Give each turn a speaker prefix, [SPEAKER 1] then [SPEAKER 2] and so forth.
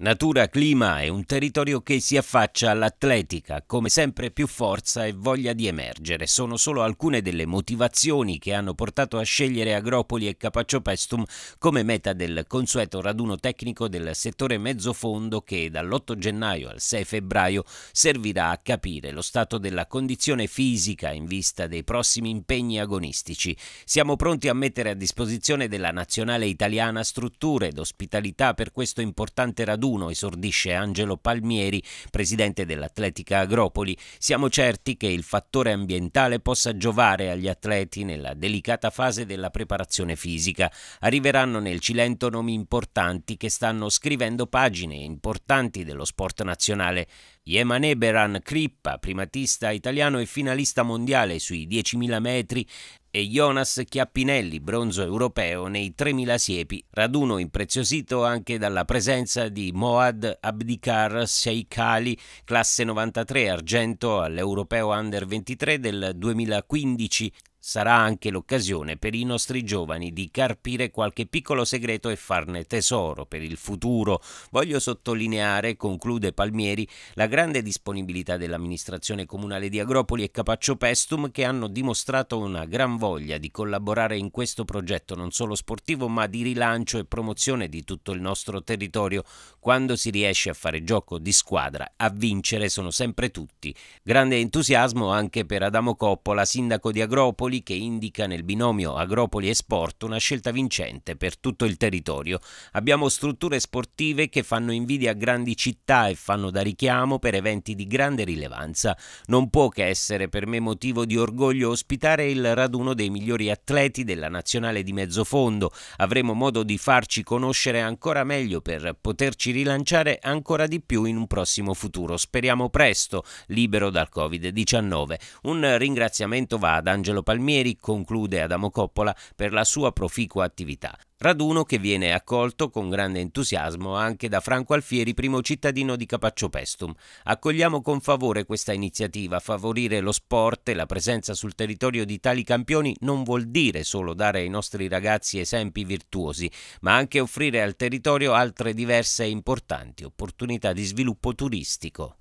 [SPEAKER 1] Natura, clima e un territorio che si affaccia all'atletica, come sempre più forza e voglia di emergere, sono solo alcune delle motivazioni che hanno portato a scegliere Agropoli e Capaccio Pestum come meta del consueto raduno tecnico del settore mezzofondo che dall'8 gennaio al 6 febbraio servirà a capire lo stato della condizione fisica in vista dei prossimi impegni agonistici. Siamo pronti a mettere a disposizione della nazionale italiana strutture ed ospitalità per questo importante raduno Nettuno, esordisce Angelo Palmieri, presidente dell'Atletica Agropoli. Siamo certi che il fattore ambientale possa giovare agli atleti nella delicata fase della preparazione fisica. Arriveranno nel Cilento nomi importanti che stanno scrivendo pagine importanti dello sport nazionale. Yemane Beran Crippa, primatista italiano e finalista mondiale sui 10.000 metri, e Jonas Chiappinelli, bronzo europeo nei 3000 siepi, raduno impreziosito anche dalla presenza di Moad Abdikar Seikali, classe 93 argento all'Europeo Under 23 del 2015, Sarà anche l'occasione per i nostri giovani di carpire qualche piccolo segreto e farne tesoro per il futuro. Voglio sottolineare, conclude Palmieri, la grande disponibilità dell'amministrazione comunale di Agropoli e Capaccio Pestum che hanno dimostrato una gran voglia di collaborare in questo progetto non solo sportivo ma di rilancio e promozione di tutto il nostro territorio. Quando si riesce a fare gioco di squadra, a vincere sono sempre tutti. Grande entusiasmo anche per Adamo Coppola, sindaco di Agropoli Napoli che indica nel binomio Agropoli e Sport una scelta vincente per tutto il territorio. Abbiamo strutture sportive che fanno invidia a grandi città e fanno da richiamo per eventi di grande rilevanza. Non può che essere per me motivo di orgoglio ospitare il raduno dei migliori atleti della nazionale di mezzofondo. Avremo modo di farci conoscere ancora meglio per poterci rilanciare ancora di più in un prossimo futuro. Speriamo presto, libero dal Covid-19. Un ringraziamento va ad Angelo Palmieri Palmieri conclude Adamo Coppola per la sua proficua attività. Raduno che viene accolto con grande entusiasmo anche da Franco Alfieri, primo cittadino di Capaccio Pestum. Accogliamo con favore questa iniziativa. Favorire lo sport e la presenza sul territorio di tali campioni non vuol dire solo dare ai nostri ragazzi esempi virtuosi, ma anche offrire al territorio altre diverse e importanti opportunità di sviluppo turistico.